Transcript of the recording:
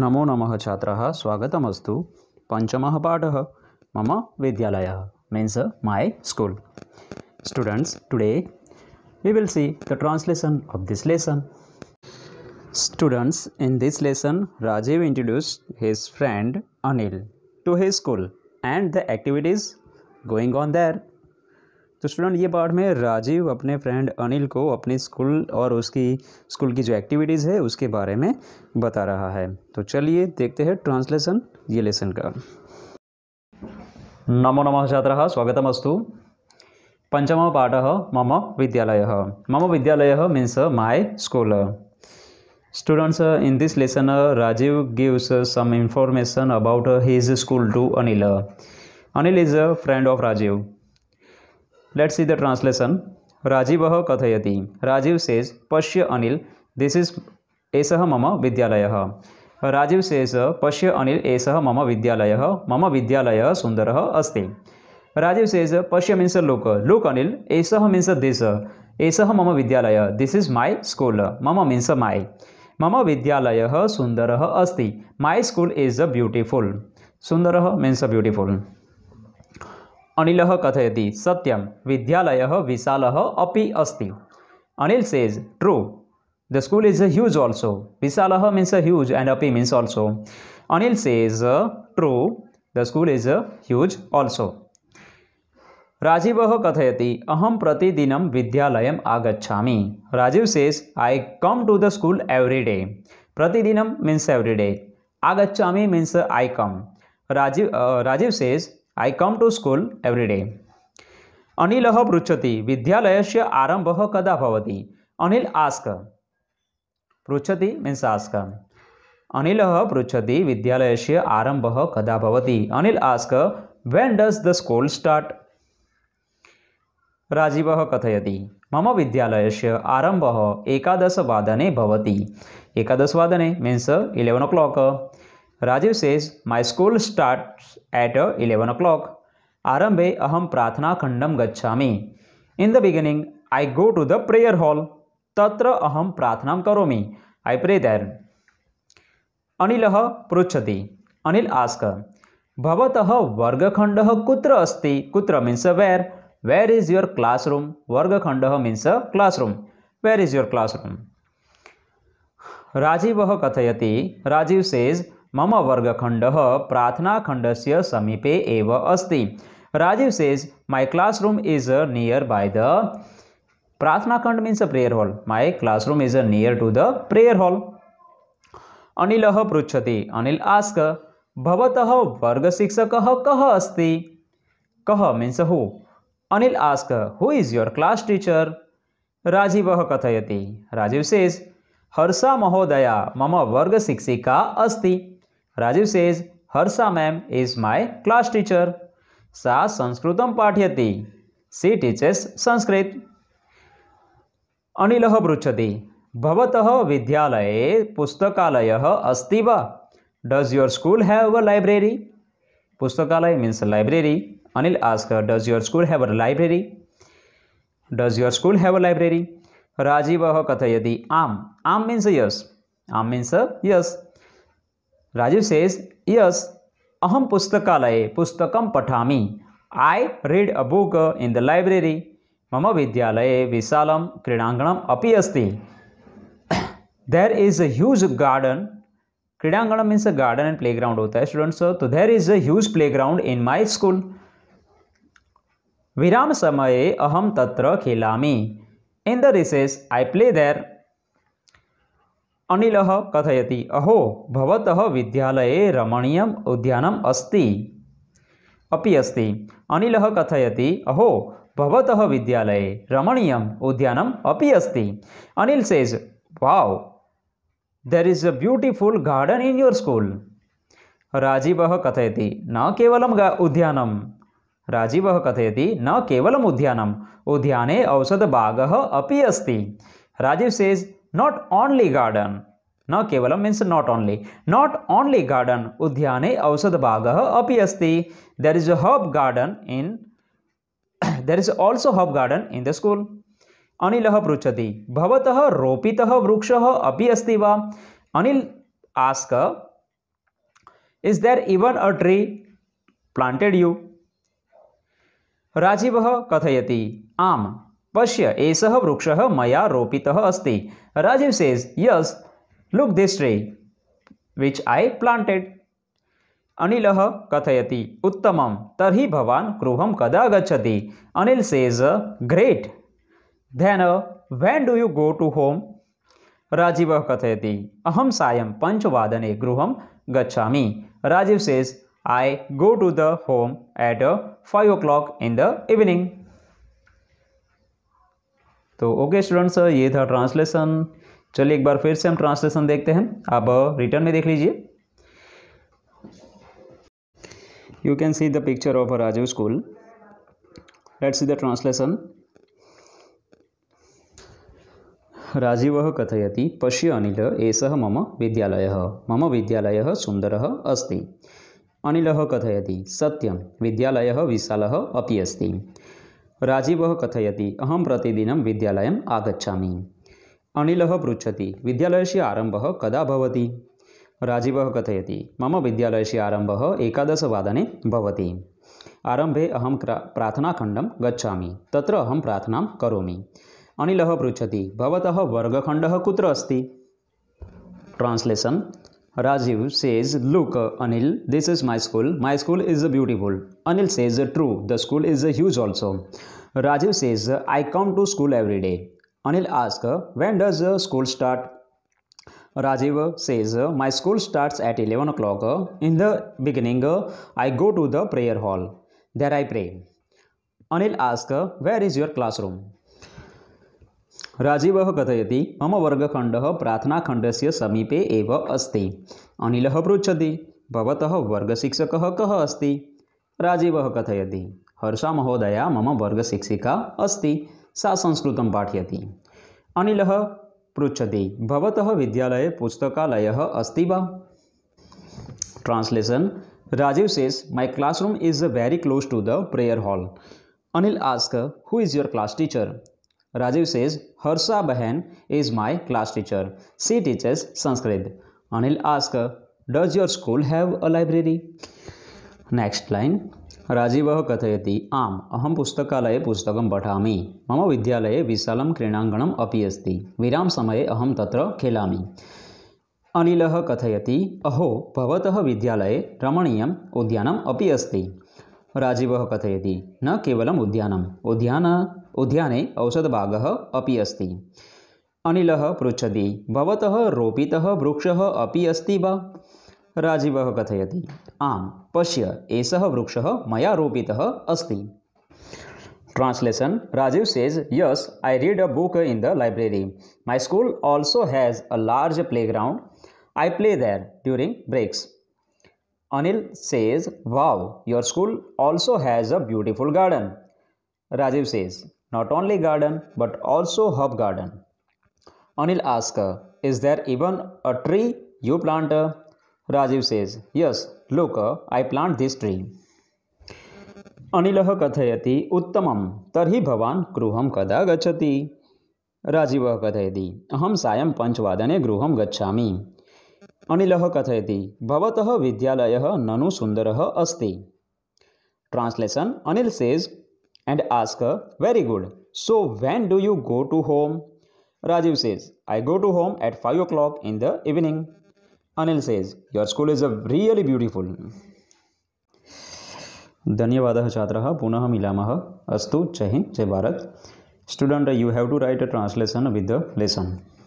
नमो नम छात्र स्वागतमस्त पंचम पाठ मम विद्यालय means my school students today we will see the translation of this lesson students in this lesson Rajiv introduce his friend Anil to his school and the activities going on there तो student ये part में राजीव अपने friend Anil को अपने school और उसकी school की जो एक्टिविटीज़ है उसके बारे में बता रहा है तो चलिए देखते हैं ट्रांसलेशन ये लेसन का नमो नमः छात्रः स्वागतमस्तु पंचम पाठ मम विद्यालय मम विद्यालय means my school students in this lesson Rajiv gives some gives about his school to Anil Anil is a friend of Rajiv let's see the translation Rajiv कथयति राजीव सेज पश्य अनिल दिस इज एस मम विद्यालय राजीव सेज पश्य अनिल एस मम विद्यालय मम विद्यालय सुंदर अस्त राजीव सेज पश्य मीन्स लोक लोक अनिल एस मीन्स दिस एस मम विद्यालय दिस इज माई स्कूल मम मीन्स माई मम विद्यालय सुंदर अस्त माई स्कूल इज ब्यूटिफुल सुंदर मीन्स ब्यूटिफुल अनिल कथयती सत्यम विद्यालय विशाल अपि अस्त Anil says true the school is a huge also विशाल मीन्स अ ह्यूज एंड अपी means also Anil says true the school is a huge also Rajiv कथयती अहम प्रतिदिन विद्यालय आगछा Rajiv says I come to the school everyday प्रतिदिन मीन्स डे आगछा means I come Rajiv Rajiv says come to school school Anil पृछति विद्यालय से आरंभ कदा होती अनिल आस्क पृछति मीन्स आस्क पृछति विद्यालय से आरंभ कदा होती Anil ask when does the school start Rajiv कथयति मम से आरंभ एकादशवादने एकादशवादने means eleven o'clock Rajiv says my school start at eleven o'clock आरंभे अहम प्रार्थना खंडम गच्छामि इन the beginning I go to the prayer hall तत्र अहम प्रार्थना करोमि आई प्रे दैर अनिल पृछति अनिल आस्क वर्गखंड कुत्र अस्ति कुत्र means where where is your classroom वर्गखंड means classroom where is your classroom Rajiv कथयति राजीव सेज़ मम वर्गखण्डः से समीपे एव Rajiv says my classroom is near by the प्रार्थनाखंड means a prayer hall my classroom is near to the prayer hall Anil पृछति Anil ask वर्ग शिक्षक कह अस्त कह means who Anil ask who is your class teacher Rajiv कथयति राजीव सेज हर्षा महोदया मम शिक्षिका अस्ति Rajiv says Harsha ma'am is my class teacher सा संस्कृत पाठयती सी teaches संस्कृत अनिल पृछति भवतः विद्यालये पुस्तकालयः अस्ति वा does your school have a library पुस्तकालय means library Anil ask does your school have a library does your school have a library Rajiv कथयति आम आम मीन्स यस आम means yes Rajiv says yes अहम पुस्तकालय पुस्तक पठा मी I read a book in the library मम विद्यालय विशाल क्रीडांगण अभी अस्त देर इज अूज गार्डन क्रीडांगण means a garden and playground होता है स्टूडेंट्स तो there is huge playground in my school विराम समय अहम त्र खेला in the recess I play there Anil कथयति अहो भवतः विद्यालये रमणीय उद्यानम् अस्ति अपि अस्ति अनिल कथयति अहो भवतः विद्यालये रमणीय उद्यानम् अपि अस्ति Anil says wow there is a beautiful garden in your school Rajiv कथयति न केवलं गा उद्यान राजीवः कथयति न कवल उद्यान उद्याने औषधबागः अपि अस्ति Rajiv says not only garden न केवल means not only not only garden उद्याने औषध अपि अभी अस्त there is herb garden in there is also herb garden in the school Anil पृछति भवतः रोपितः वृक्षः अपि अस्ति वा ask is there even a tree planted you Rajiv कथयति आम पश्य एषः वृक्षः मया रोपितः अस्ति Rajiv says yes look this tree which I planted अनिलः कथयति उत्तमं तर्हि भवान् गृहं कदा गच्छति Anil says great then when do you go to home राजीवः कथयति अहं सायं पञ्चवादने गृहं गच्छामि Rajiv says I go to the home at five o'clock in the evening तो ओके स्टूडेंट्स ये था ट्रांसलेशन चलिए एक बार फिर से हम ट्रांसलेशन देखते हैं आप रिटर्न में देख लीजिए you can see the picture of a school let see the translation Rajiv कथयति पश्य अनिल एषः मम विद्यालय मम विद्यालय सुंदर अस्त अनिल कथयति सत्यम विद्यालय विशाल अभी अस्त राजीव कथयति प्रतिदिन विद्यालय आगछा अनिल पृछति विद्यालय से आरंभ कदा राजीव कथयति मम विद्यालयस्य आरम्भः एकादशवादने भवति आरम्भे अहं प्रार्थनाखण्डं गच्छामि तत्र अहं प्रार्थनां करोमि अनिलः वर्गखंड भवतः कुत्र अस्ति Rajiv says, Look, Anil, this is my school. My school is beautiful. Anil says, True, the school is huge also. Rajiv says, I come to school every day. Anil asks, When does school start? Rajiv says, My school starts at 11 o'clock. In the beginning, I go to the prayer hall. There I pray. Anil asks, Where is your classroom? Rajiv कथय मम वर्गखंड प्रार्थनाखण्डस्य समीपे एव अस्ति अनिलः पृच्छति भवतः वर्गशिक्षकः कः अस्ति राजीवः कथयति मम वर्गशिक्षि अस्ति सा संस्कृत पाठयति अनिल पृछति भवतः विद्यालये पुस्तकालयः अस्ति वा translation Rajiv says my classroom is very close to the prayer hall Anil ask who is your class teacher Rajiv says Harsha बहन is my class teacher she teaches Sanskrit Anil ask does your school have a library next line Rajiv कथयती आम अहम पुस्तकालय पुस्तक पढ़ा मम विद्यालये विशालं क्रीडाङ्गणम् अस्त विराम समय अहम तत्र खेला अनिल कथयती अहो भवतः विद्यालय रमणीय उद्यानम अस्त राजीव कथयती न केवलम् उद्यानम् उद्यान उद्या औषधभाग अभी अस्त अनिल पृछति रोपित वृक्ष अभी अस्त व राजीव कथयति आम पश्य एष वृक्ष मैं रोपि अस्त translation Rajiv says yes I read a book in the library my school also has a large playground I play there during breaks Anil says wow your school also has a beautiful garden Rajiv says not only garden but also herb garden. Anil asks, is there even a tree you plant? Rajiv says, yes, look, I plant this tree. अनिलह कथयति उत्तमं तर्हि भवान् गृहं कदा गच्छति राजीवः कथयति अहं सायं पञ्चवादने गृहं गच्छामि अनिलः कथयति भवतः विद्यालयः ननु सुन्दरः अस्ति translation Anil says and ask her very good so when do you go to home rajiv says i go to home at 5 o'clock in the evening anil says your school is a really beautiful धन्यवाद छात्र पुनः मिलामः अस्त जय हिंद जय Bharat student you have to write a translation with the lesson